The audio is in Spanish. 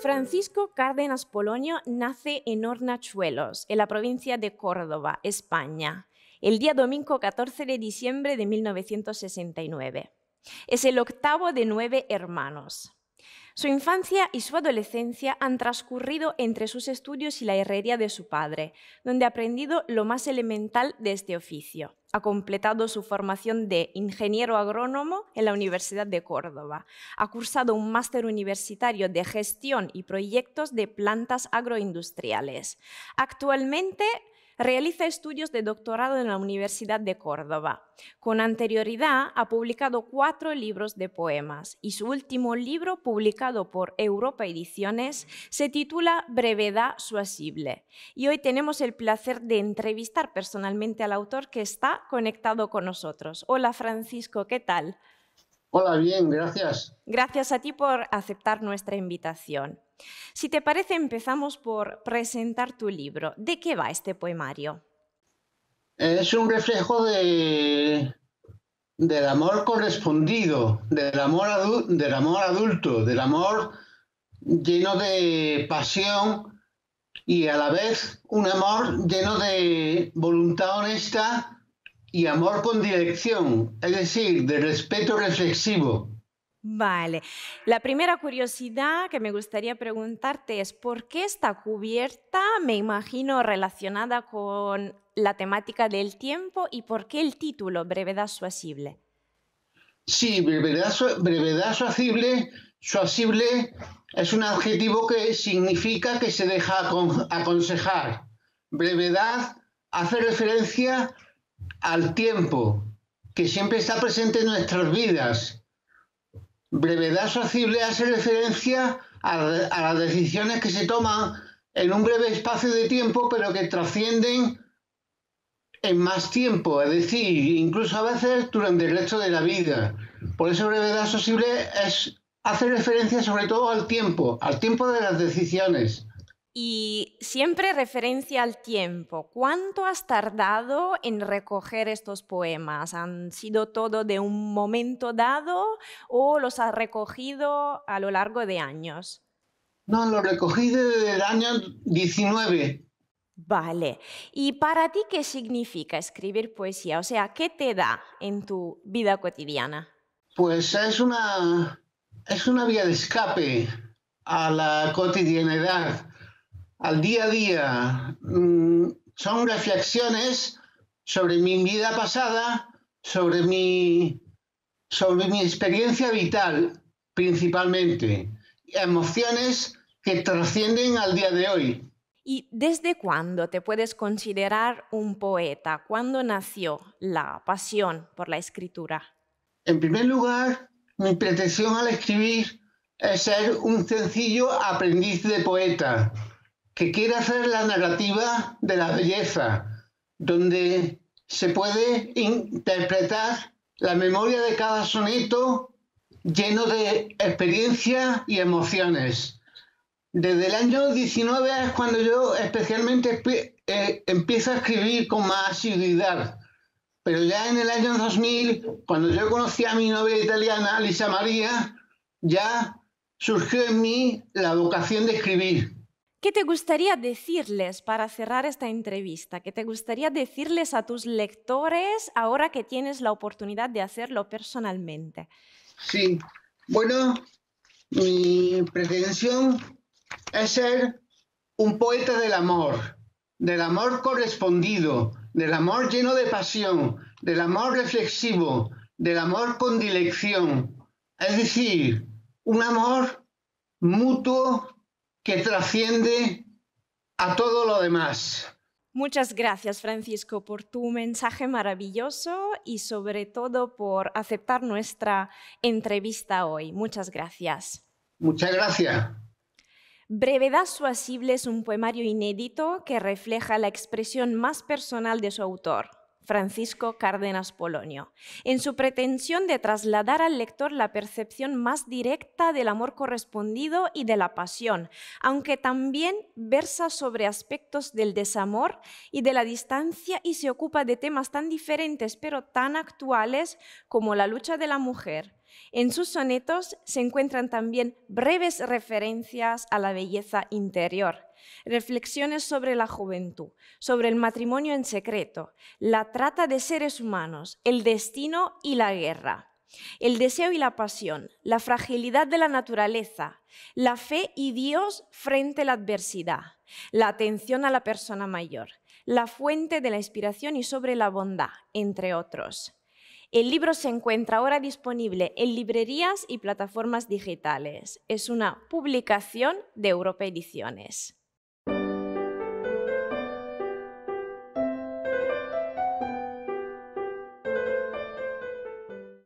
Francisco Cárdenas Polonio nace en Hornachuelos, en la provincia de Córdoba, España, el día domingo 14 de diciembre de 1969. Es el octavo de nueve hermanos. Su infancia y su adolescencia han transcurrido entre sus estudios y la herrería de su padre, donde ha aprendido lo más elemental de este oficio, ha completado su formación de ingeniero agrónomo en la Universidad de Córdoba. Ha cursado un máster universitario de gestión y proyectos de plantas agroindustriales. Actualmente Realiza estudios de doctorado en la Universidad de Córdoba. Con anterioridad ha publicado cuatro libros de poemas y su último libro, publicado por Europa Ediciones, se titula Brevedad Suasible. Y hoy tenemos el placer de entrevistar personalmente al autor que está conectado con nosotros. Hola Francisco, ¿qué tal? Hola, bien, gracias. Gracias a ti por aceptar nuestra invitación. Si te parece, empezamos por presentar tu libro. ¿De qué va este poemario? Es un reflejo de, del amor correspondido, del amor, del amor adulto, del amor lleno de pasión y a la vez un amor lleno de voluntad honesta y amor con dirección, es decir, de respeto reflexivo. Vale. La primera curiosidad que me gustaría preguntarte es por qué está cubierta, me imagino, relacionada con la temática del tiempo y por qué el título, Brevedad Suasible. Sí, brevedad, suasible, suasible es un adjetivo que significa que se deja aconsejar. Brevedad hace referencia al tiempo, que siempre está presente en nuestras vidas. Brevedad sociable hace referencia a, las decisiones que se toman en un breve espacio de tiempo, pero que trascienden en más tiempo, es decir, incluso a veces durante el resto de la vida. Por eso brevedad sociable es, hace referencia sobre todo al tiempo, al tiempo de las decisiones. Y siempre referencia al tiempo. ¿Cuánto has tardado en recoger estos poemas? ¿Han sido todo de un momento dado o los has recogido a lo largo de años? No, los recogí desde el año 19. Vale. ¿Y para ti qué significa escribir poesía? O sea, ¿qué te da en tu vida cotidiana? Pues es una, es una vía de escape a la cotidianidad al día a día. Mm, son reflexiones sobre mi vida pasada, sobre mi, sobre mi experiencia vital principalmente, emociones que trascienden al día de hoy. ¿Y desde cuándo te puedes considerar un poeta? ¿Cuándo nació la pasión por la escritura? En primer lugar, mi pretensión al escribir es ser un sencillo aprendiz de poeta, que quiere hacer la narrativa de la belleza, donde se puede interpretar la memoria de cada soneto lleno de experiencia y emociones. Desde el año 19 es cuando yo especialmente eh, empiezo a escribir con más asiduidad. Pero ya en el año 2000, cuando yo conocí a mi novia italiana, Lisa María, ya surgió en mí la vocación de escribir. ¿Qué te gustaría decirles para cerrar esta entrevista? ¿Qué te gustaría decirles a tus lectores ahora que tienes la oportunidad de hacerlo personalmente? Sí, bueno, mi pretensión es ser un poeta del amor, del amor correspondido, del amor lleno de pasión, del amor reflexivo, del amor con dilección, es decir, un amor mutuo que trasciende a todo lo demás. Muchas gracias, Francisco, por tu mensaje maravilloso y sobre todo por aceptar nuestra entrevista hoy. Muchas gracias. Muchas gracias. Brevedad Suasible es un poemario inédito que refleja la expresión más personal de su autor, Francisco Cárdenas Polonio, en su pretensión de trasladar al lector la percepción más directa del amor correspondido y de la pasión, aunque también versa sobre aspectos del desamor y de la distancia y se ocupa de temas tan diferentes pero tan actuales como la lucha de la mujer. En sus sonetos se encuentran también breves referencias a la belleza interior, reflexiones sobre la juventud, sobre el matrimonio en secreto, la trata de seres humanos, el destino y la guerra, el deseo y la pasión, la fragilidad de la naturaleza, la fe y Dios frente a la adversidad, la atención a la persona mayor, la fuente de la inspiración y sobre la bondad, entre otros. El libro se encuentra ahora disponible en librerías y plataformas digitales. Es una publicación de Europa Ediciones.